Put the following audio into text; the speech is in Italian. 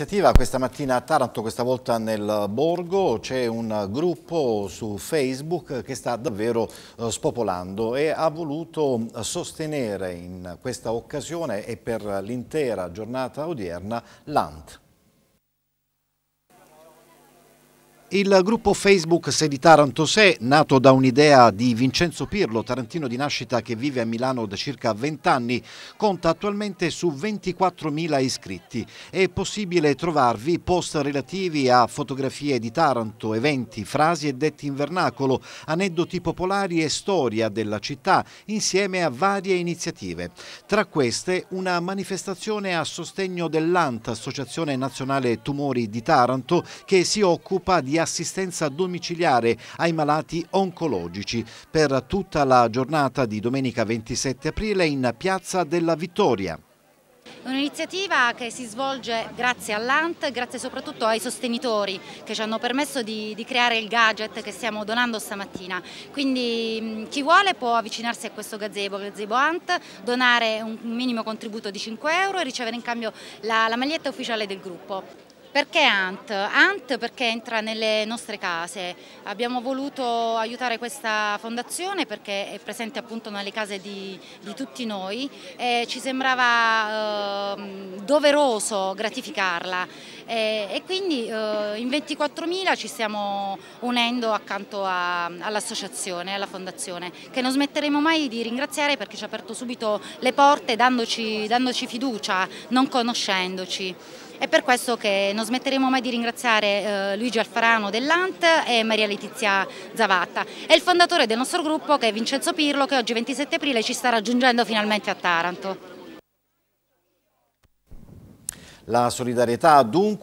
Iniziativa questa mattina a Taranto, questa volta nel Borgo, c'è un gruppo su Facebook che sta davvero eh, spopolando e ha voluto sostenere in questa occasione e per l'intera giornata odierna l'ANT. Il gruppo Facebook Se di Taranto Se, nato da un'idea di Vincenzo Pirlo, tarantino di nascita che vive a Milano da circa 20 anni, conta attualmente su 24.000 iscritti. È possibile trovarvi post relativi a fotografie di Taranto, eventi, frasi e detti in vernacolo, aneddoti popolari e storia della città, insieme a varie iniziative. Tra queste una manifestazione a sostegno dell'ANT, Associazione Nazionale Tumori di Taranto, che si occupa di assistenza domiciliare ai malati oncologici per tutta la giornata di domenica 27 aprile in Piazza della Vittoria. Un'iniziativa che si svolge grazie all'ANT, grazie soprattutto ai sostenitori che ci hanno permesso di, di, creare il gadget che stiamo donando stamattina. Quindi chi vuole può avvicinarsi a questo gazebo, gazebo ANT, donare un minimo contributo di 5 euro e ricevere in cambio la, la maglietta ufficiale del gruppo. Perché Ant? Ant perché entra nelle nostre case. Abbiamo voluto aiutare questa fondazione perché è presente appunto nelle case di, di tutti noi e ci sembrava eh, doveroso gratificarla e, e quindi eh, in 24.000 ci stiamo unendo accanto all'associazione, alla fondazione che non smetteremo mai di ringraziare perché ci ha aperto subito le porte dandoci, dandoci fiducia, non conoscendoci. È per questo che non smetteremo mai di ringraziare eh, Luigi Alfarano dell'ANT e Maria Letizia Zavatta. e il fondatore del nostro gruppo che è Vincenzo Pirlo che oggi 27 aprile ci sta raggiungendo finalmente a Taranto. La solidarietà dunque